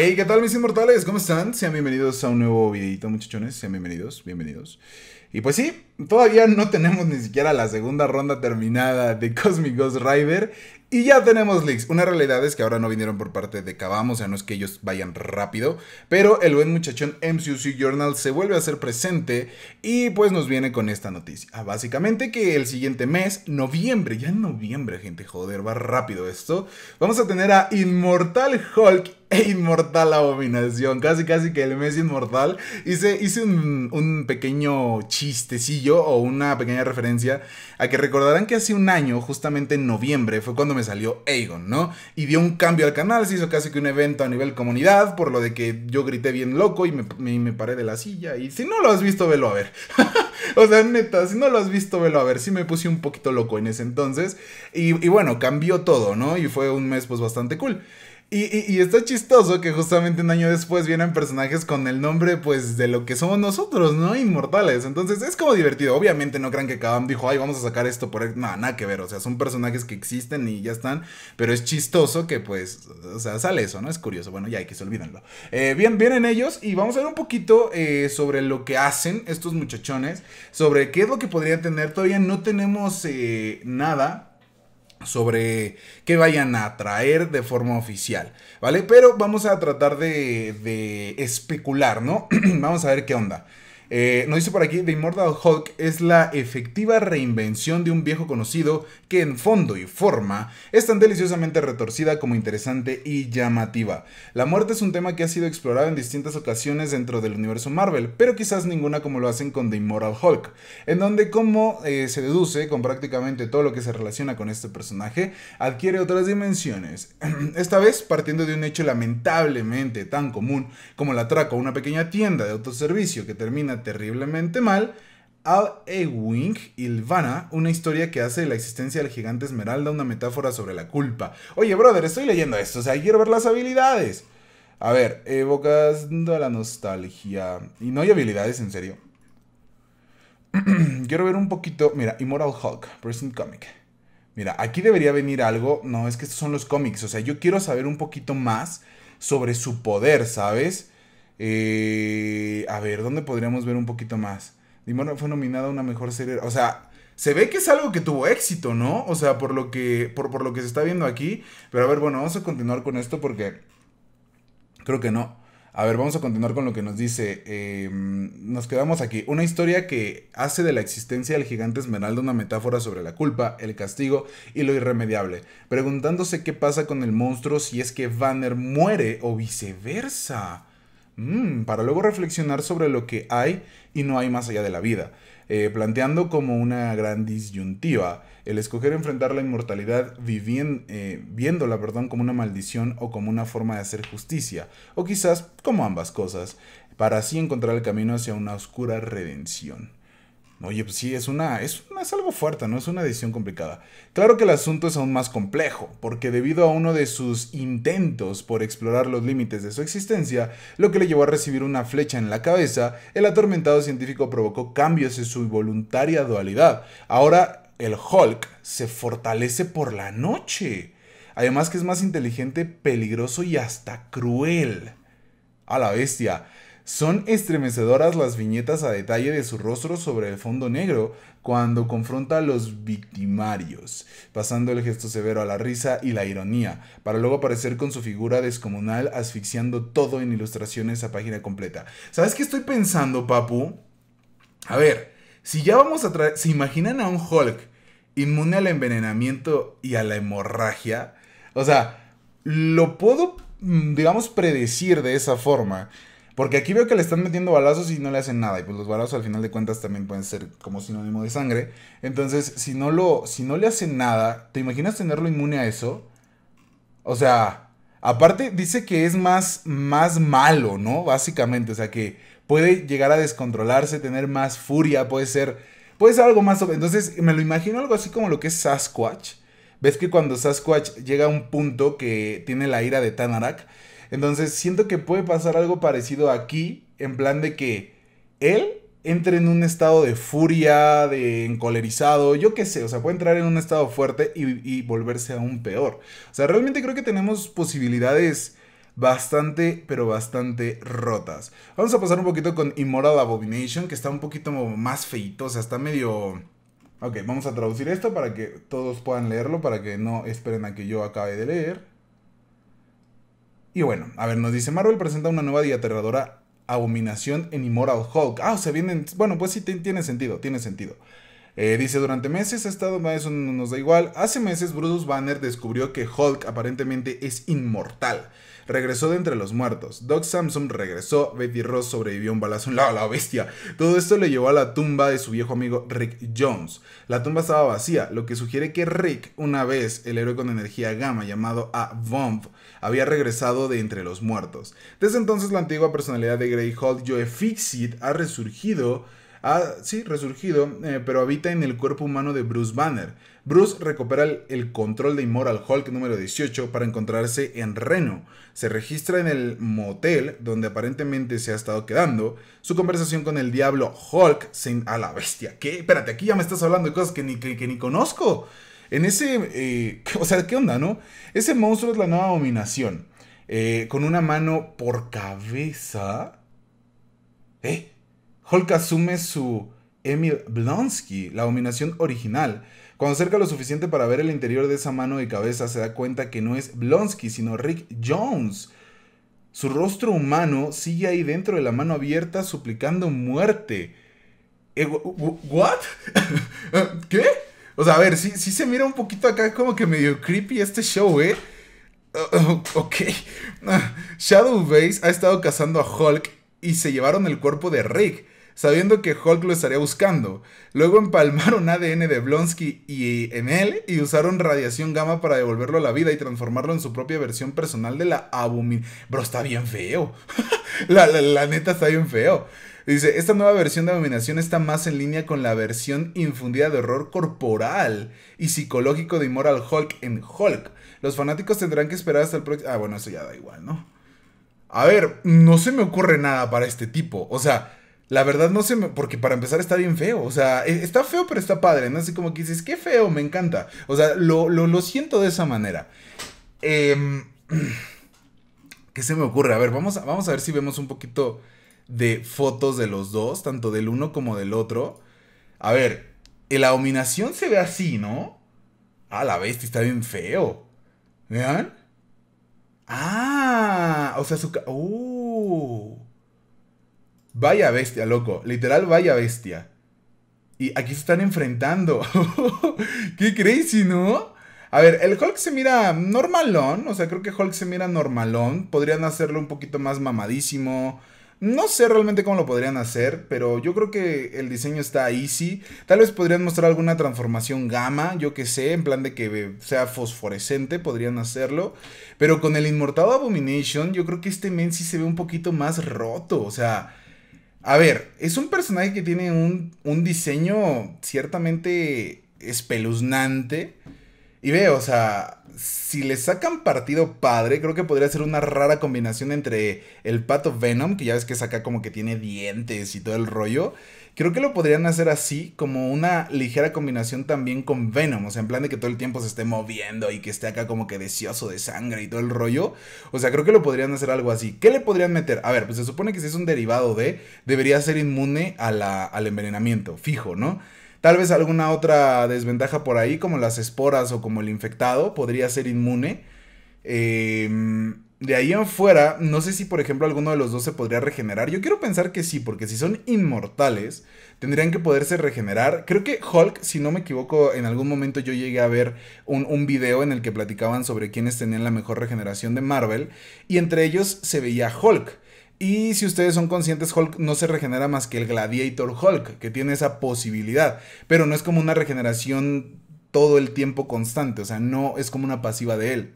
Hey, ¿qué tal mis inmortales? ¿Cómo están? Sean bienvenidos a un nuevo videito, muchachones. Sean bienvenidos, bienvenidos. Y pues sí, todavía no tenemos ni siquiera la segunda ronda terminada de Cosmic Ghost Rider. Y ya tenemos leaks. Una realidad es que ahora no vinieron por parte de Kabam, o sea, no es que ellos vayan rápido. Pero el buen muchachón MCUC Journal se vuelve a ser presente y pues nos viene con esta noticia. Ah, básicamente que el siguiente mes, noviembre, ya en noviembre, gente, joder, va rápido esto. Vamos a tener a Inmortal Hulk e Inmortal Abominación. Casi, casi que el mes Inmortal. Hice, un, un pequeño chistecillo o una pequeña referencia a que recordarán que hace un año, justamente en noviembre, fue cuando me salió Aegon, ¿no? Y dio un cambio al canal, se hizo casi que un evento a nivel comunidad, por lo de que yo grité bien loco y me, paré de la silla. Y si no lo has visto, velo a ver. o sea, neta, si no lo has visto, velo a ver. Sí me puse un poquito loco en ese entonces. Y, y bueno, cambió todo, ¿no? Y fue un mes pues bastante cool. Y, está chistoso que justamente un año después vienen personajes con el nombre, pues, de lo que somos nosotros, ¿no? Inmortales. Entonces es como divertido. Obviamente no crean que uno dijo, ay, vamos a sacar esto por... nada nada que ver. O sea, son personajes que existen y ya están. Pero es chistoso que, pues, o sea, sale eso, ¿no? Es curioso. Bueno, ya hay que olvídenlo. Eh, bien, vienen ellos y vamos a ver un poquito eh, sobre lo que hacen estos muchachones. Sobre qué es lo que podrían tener. Todavía no tenemos eh, nada sobre qué vayan a traer de forma oficial, ¿vale? Pero vamos a tratar de especular, ¿no? vamos a ver qué onda. Eh, nos dice por aquí, The Immortal Hulk es la efectiva reinvención de un viejo conocido que en fondo y forma es tan deliciosamente retorcida como interesante y llamativa. La muerte es un tema que ha sido explorado en distintas ocasiones dentro del universo Marvel, pero quizás ninguna como lo hacen con The Immortal Hulk, en donde como eh, se deduce con prácticamente todo lo que se relaciona con este personaje, adquiere otras dimensiones. Esta vez partiendo de un hecho lamentablemente tan común como el atraco a una pequeña tienda de autoservicio que termina terriblemente mal, Al Ewing Ilvana, una historia que hace de la existencia del gigante Esmeralda una metáfora sobre la culpa. Oye, brother, estoy leyendo esto, o sea, quiero ver las habilidades. A ver, evocando la nostalgia. Y no hay habilidades, en serio. quiero ver un poquito. Mira, Immortal Hulk, Present Comic. Mira, aquí debería venir algo. No, es que estos son los cómics. O sea, yo quiero saber un poquito más sobre su poder, ¿sabes? Eh, a ver, ¿dónde podríamos ver un poquito más? Dimona fue nominada a una mejor serie. O sea, se ve que es algo que tuvo éxito, ¿no? O sea, por lo que, por, por lo que se está viendo aquí. Pero a ver, bueno, vamos a continuar con esto porque creo que no. A ver, vamos a continuar con lo que nos dice. Em, nos quedamos aquí. Una historia que hace de la existencia del gigante esmeralda una metáfora sobre la culpa, el castigo y lo irremediable, preguntándose qué pasa con el monstruo si es que Banner muere o viceversa. Mm, para luego reflexionar sobre lo que hay y no hay más allá de la vida, eh, planteando como una gran disyuntiva el escoger enfrentar la inmortalidad viviendo, eh, viéndola perdón, como una maldición o como una forma de hacer justicia, o quizás como ambas cosas, para así encontrar el camino hacia una oscura redención. Oye, pues sí, es una, es algo fuerte, ¿no? Es una decisión complicada. Claro que el asunto es aún más complejo, porque debido a uno de sus intentos por explorar los límites de su existencia, lo que le llevó a recibir una flecha en la cabeza, el atormentado científico provocó cambios en su voluntaria dualidad. Ahora el Hulk se fortalece por la noche. Además que es más inteligente, peligroso y hasta cruel. A la bestia. Son estremecedoras las viñetas a detalle de su rostro sobre el fondo negro cuando confronta a los victimarios, pasando el gesto severo a la risa y la ironía, para luego aparecer con su figura descomunal asfixiando todo en ilustraciones a página completa. ¿Sabes qué estoy pensando, papu? A ver, si ya vamos a traer... ¿Se imaginan a un Hulk inmune al envenenamiento y a la hemorragia? O sea, lo puedo, mm, digamos, predecir de esa forma. Porque aquí veo que le están metiendo balazos y no le hacen nada. Y pues los balazos al final de cuentas también pueden ser como sinónimo de sangre. Entonces, si no, lo, si no le hacen nada, ¿te imaginas tenerlo inmune a eso? O sea, aparte dice que es más, más malo, ¿no? Básicamente, o sea que puede llegar a descontrolarse, tener más furia, puede ser, puede ser algo más... Entonces, me lo imagino algo así como lo que es Sasquatch. ¿Ves que cuando Sasquatch llega a un punto que tiene la ira de Tanarak? Entonces siento que puede pasar algo parecido aquí, en plan de que él entre en un estado de furia, de encolerizado, yo qué sé, o sea, puede entrar en un estado fuerte y, volverse aún peor. O sea, realmente creo que tenemos posibilidades bastante, pero bastante rotas. Vamos a pasar un poquito con Immoral Abomination, que está un poquito más feito, o sea, está medio... Ok, vamos a traducir esto para que todos puedan leerlo, para que no esperen a que yo acabe de leer. Y bueno, a ver, nos dice Marvel presenta una nueva y aterradora abominación en Immortal Hulk. Ah, o sea, vienen. Bueno, pues sí, tiene sentido, tiene sentido. Eh, dice, durante meses ha estado, eso no nos da igual. Hace meses Bruce Banner descubrió que Hulk aparentemente es inmortal regresó de entre los muertos. Doc Samson regresó, Betty Ross sobrevivió a un balazo en la, bestia. Todo esto le llevó a la tumba de su viejo amigo Rick Jones. La tumba estaba vacía, lo que sugiere que Rick, una vez el héroe con energía gamma llamado A-Bomb, había regresado de entre los muertos. Desde entonces la antigua personalidad de Greyhound, Joe Fixit, ha resurgido ha sí, resurgido, eh, pero habita en el cuerpo humano de Bruce Banner. Bruce recupera el, control de Immortal Hulk número 18 para encontrarse en Reno. Se registra en el motel donde aparentemente se ha estado quedando. Su conversación con el diablo Hulk A la bestia, ¿qué? Espérate, aquí ya me estás hablando de cosas que ni, ni conozco. En ese... Eh, o sea, ¿qué onda, no? Ese monstruo es la nueva dominación. Eh, con una mano por cabeza. ¿Eh? Hulk asume su Emil Blonsky, la dominación original. Cuando acerca lo suficiente para ver el interior de esa mano de cabeza, se da cuenta que no es Blonsky, sino Rick Jones. Su rostro humano sigue ahí dentro de la mano abierta suplicando muerte. Eh, ¿What? ¿Qué? O sea, a ver, si se mira un poquito acá como que medio creepy este show, ¿eh? Uh, ok. Ah, Shadowbase ha estado cazando a Hulk y se llevaron el cuerpo de Rick sabiendo que Hulk lo estaría buscando. Luego empalmaron ADN de Blonsky y en él y usaron radiación gamma para devolverlo a la vida y transformarlo en su propia versión personal de la abomin... Bro, está bien feo. la, la neta está bien feo. Dice, esta nueva versión de Abominación está más en línea con la versión infundida de horror corporal y psicológico de Immoral Hulk en Hulk. Los fanáticos tendrán que esperar hasta el próximo... Ah, bueno, eso ya da igual, ¿no? A ver, no se me ocurre nada para este tipo. O sea, la verdad no sé, porque para empezar está bien feo, o sea, e, está feo pero está padre, ¿no? Así como que dices, qué feo, me encanta. O sea, lo, siento de esa manera. Em, ¿Qué se me ocurre? A ver, vamos a, vamos a ver si vemos un poquito de fotos de los dos, tanto del uno como del otro. A ver, eh, la dominación se ve así, ¿no? Ah, la bestia está bien feo. ¿Vean? Ah, o sea, su... ¡Uh! Vaya bestia, loco. Literal, vaya bestia. Y aquí se están enfrentando. Qué crazy, ¿no? A ver, el Hulk se mira normalón. O sea, creo que Hulk se mira normalón. Podrían hacerlo un poquito más mamadísimo. No sé realmente cómo lo podrían hacer, pero yo creo que el diseño está easy. Tal vez podrían mostrar alguna transformación gamma, yo que sé, en plan de que sea fosforescente, podrían hacerlo. Pero con el inmortado Abomination, yo creo que este men sí se ve un poquito más roto. O sea, a ver, es un personaje que tiene un, diseño ciertamente espeluznante. Y ve, o sea, si le sacan partido padre, creo que podría ser una rara combinación entre el pato Venom, que ya ves que saca como que tiene dientes y todo el rollo, Creo que lo podrían hacer así, como una ligera combinación también con Venom. O sea, en plan de que todo el tiempo se esté moviendo y que esté acá como que deseoso de sangre y todo el rollo. O sea, creo que lo podrían hacer algo así. ¿Qué le podrían meter? A ver, pues se supone que si es un derivado de, debería ser inmune al envenenamiento, fijo, ¿no? Tal vez alguna otra desventaja por ahí, como las esporas o como el infectado, podría ser inmune. Eh de ahí en fuera, no sé si por ejemplo alguno de los dos se podría regenerar. Yo quiero pensar que sí, porque si son inmortales, tendrían que poderse regenerar. Creo que Hulk, si no me equivoco, en algún momento yo llegué a ver un, un video en el que platicaban sobre quiénes tenían la mejor regeneración de Marvel, y entre ellos se veía Hulk. Y si ustedes son conscientes, Hulk no se regenera más que el Gladiator Hulk, que tiene esa posibilidad, pero no es como una regeneración todo el tiempo constante, o sea, no es como una pasiva de él.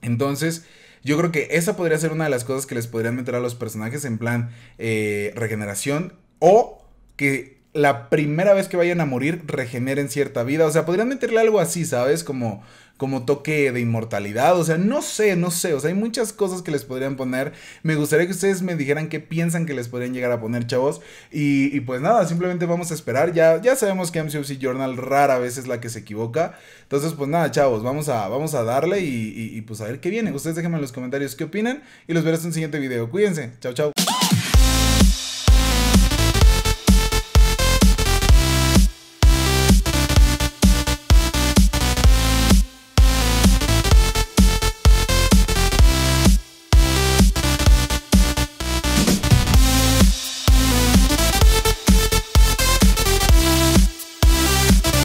Entonces, yo creo que esa podría ser una de las cosas que les podrían meter a los personajes en plan eh, regeneración o que la primera vez que vayan a morir regeneren cierta vida. O sea, podrían meterle algo así, ¿sabes? Como, como toque de inmortalidad. O sea, no sé, no sé. O sea, hay muchas cosas que les podrían poner. Me gustaría que ustedes me dijeran qué piensan que les podrían llegar a poner, chavos. Y, pues nada, simplemente vamos a esperar. Ya, ya sabemos que MCUC Journal rara vez es la que se equivoca. Entonces, pues nada, chavos, vamos a, vamos a darle y, pues a ver qué viene. Ustedes déjenme en los comentarios qué opinan. Y los veré en un siguiente video. Cuídense. Chao, chao.